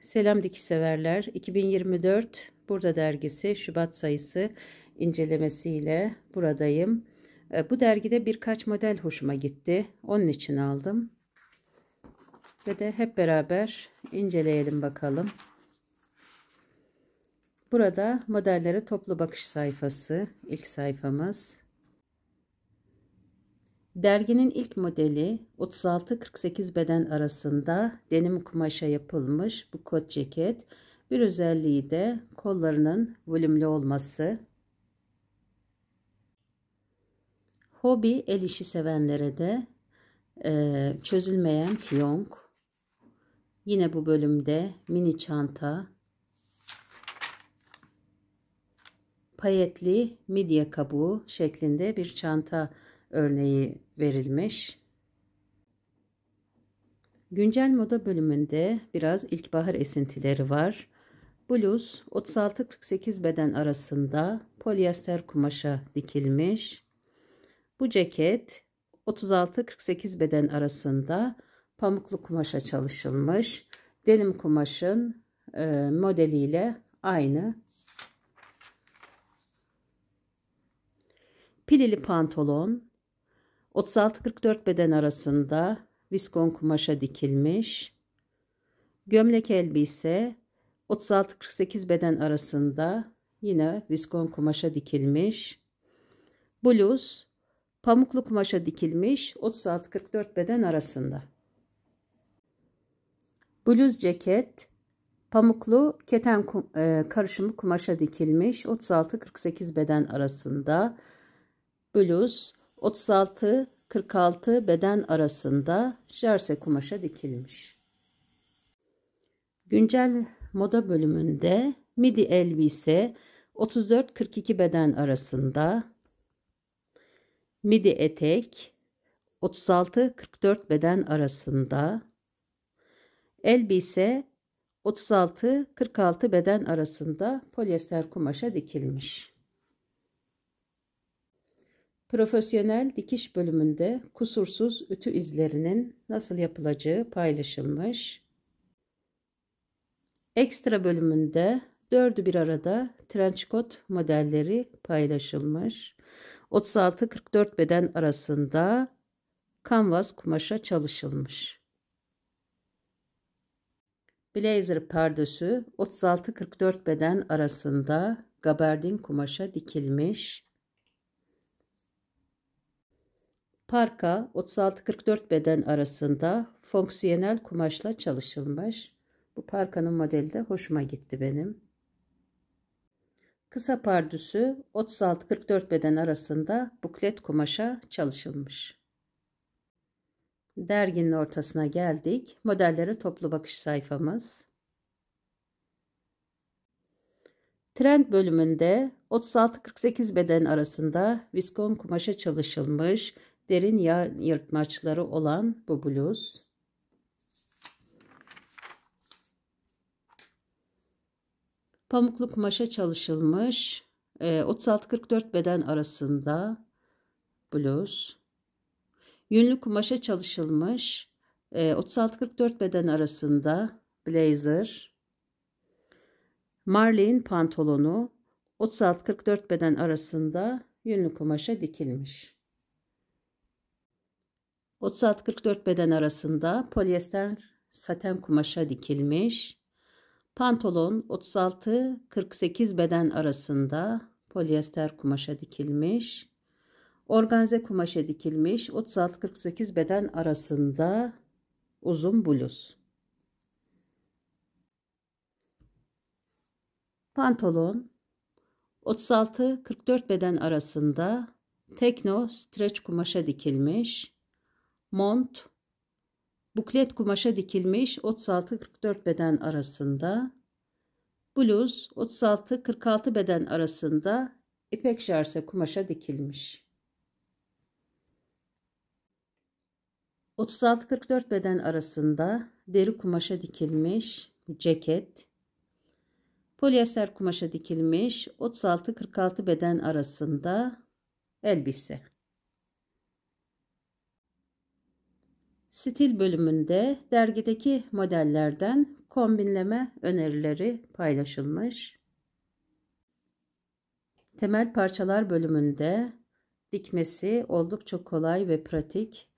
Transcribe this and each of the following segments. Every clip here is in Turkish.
Selam dikiş severler. 2024 Burada dergisi Şubat sayısı incelemesiyle buradayım. Ee, bu dergide birkaç model hoşuma gitti. Onun için aldım. Ve de hep beraber inceleyelim bakalım. Burada modellere toplu bakış sayfası ilk sayfamız. Derginin ilk modeli 36-48 beden arasında denim kumaşa yapılmış bu kot ceket. Bir özelliği de kollarının volümlü olması. Hobi el işi sevenlere de e, çözülmeyen fiyonk. Yine bu bölümde mini çanta, payetli midye kabuğu şeklinde bir çanta örneği verilmiş. Güncel moda bölümünde biraz ilkbahar esintileri var. Bluz 36-48 beden arasında polyester kumaşa dikilmiş. Bu ceket 36-48 beden arasında pamuklu kumaşa çalışılmış. Denim kumaşın e, modeliyle aynı. Pilili pantolon 36-44 beden arasında viskon kumaşa dikilmiş. Gömlek elbise 36-48 beden arasında yine viskon kumaşa dikilmiş. Bluz pamuklu kumaşa dikilmiş 36-44 beden arasında. Bluz ceket pamuklu keten kum, e, karışımı kumaşa dikilmiş 36-48 beden arasında. Bluz 36-46 beden arasında jersey kumaşa dikilmiş. Güncel moda bölümünde midi elbise 34-42 beden arasında, midi etek 36-44 beden arasında, elbise 36-46 beden arasında polyester kumaşa dikilmiş. Profesyonel dikiş bölümünde kusursuz ütü izlerinin nasıl yapılacağı paylaşılmış. Ekstra bölümünde dördü bir arada trench coat modelleri paylaşılmış. 36-44 beden arasında kanvas kumaşa çalışılmış. Blazer pardösü 36-44 beden arasında gabardin kumaşa dikilmiş. Parka 36-44 beden arasında fonksiyonel kumaşla çalışılmış. Bu parkanın modeli de hoşuma gitti benim. Kısa pardüsü 36-44 beden arasında buklet kumaşa çalışılmış. Derginin ortasına geldik. Modellere toplu bakış sayfamız. Trend bölümünde 36-48 beden arasında viskon kumaşa çalışılmış derin yağ yırtmaçları olan bu bluz. Pamuklu kumaşa çalışılmış 36-44 e, beden arasında bluz. Yünlü kumaşa çalışılmış 36-44 e, beden arasında blazer. Marlin pantolonu 36-44 beden arasında yünlü kumaşa dikilmiş. 36-44 beden arasında polyester saten kumaşa dikilmiş. Pantolon 36-48 beden arasında polyester kumaşa dikilmiş. Organze kumaşa dikilmiş. 36-48 beden arasında uzun bluz. Pantolon 36-44 beden arasında tekno streç kumaşa dikilmiş mont, buklet kumaşa dikilmiş 36-44 beden arasında, bluz 36-46 beden arasında ipek şarse kumaşa dikilmiş. 36-44 beden arasında deri kumaşa dikilmiş ceket, polyester kumaşa dikilmiş 36-46 beden arasında elbise. Stil bölümünde dergideki modellerden kombinleme önerileri paylaşılmış. Temel parçalar bölümünde dikmesi oldukça kolay ve pratik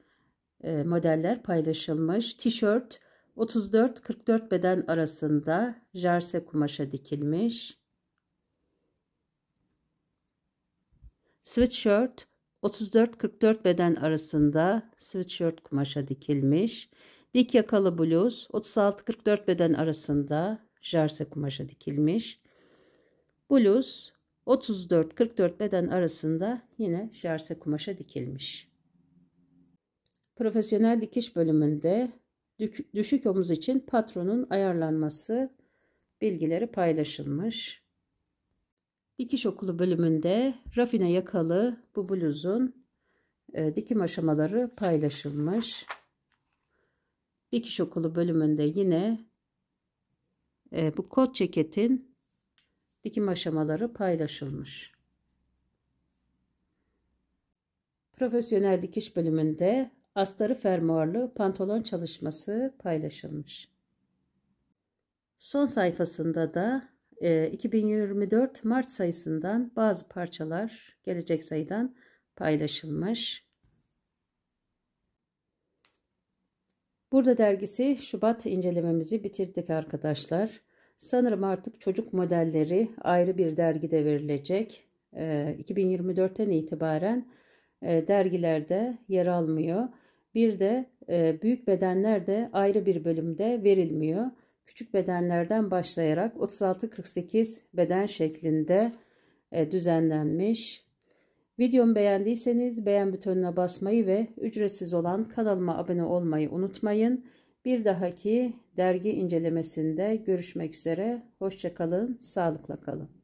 e, modeller paylaşılmış. Tişört 34-44 beden arasında jarse kumaşa dikilmiş. Sweatshirt 34-44 beden arasında sweatshirt kumaşa dikilmiş. Dik yakalı bluz 36-44 beden arasında jarse kumaşa dikilmiş. Bluz 34-44 beden arasında yine jarse kumaşa dikilmiş. Profesyonel dikiş bölümünde düşük omuz için patronun ayarlanması bilgileri paylaşılmış. Dikiş okulu bölümünde rafine yakalı bu bluzun e, dikim aşamaları paylaşılmış. Dikiş okulu bölümünde yine e, bu kot ceketin dikim aşamaları paylaşılmış. Profesyonel dikiş bölümünde astarı fermuarlı pantolon çalışması paylaşılmış. Son sayfasında da 2024 ee, Mart sayısından bazı parçalar gelecek sayıdan paylaşılmış. Burada dergisi Şubat incelememizi bitirdik arkadaşlar. Sanırım artık çocuk modelleri ayrı bir dergide verilecek. 2024'ten ee, itibaren e, dergilerde yer almıyor. Bir de e, büyük bedenler de ayrı bir bölümde verilmiyor küçük bedenlerden başlayarak 36-48 beden şeklinde e, düzenlenmiş. Videomu beğendiyseniz beğen butonuna basmayı ve ücretsiz olan kanalıma abone olmayı unutmayın. Bir dahaki dergi incelemesinde görüşmek üzere. Hoşçakalın, sağlıkla kalın.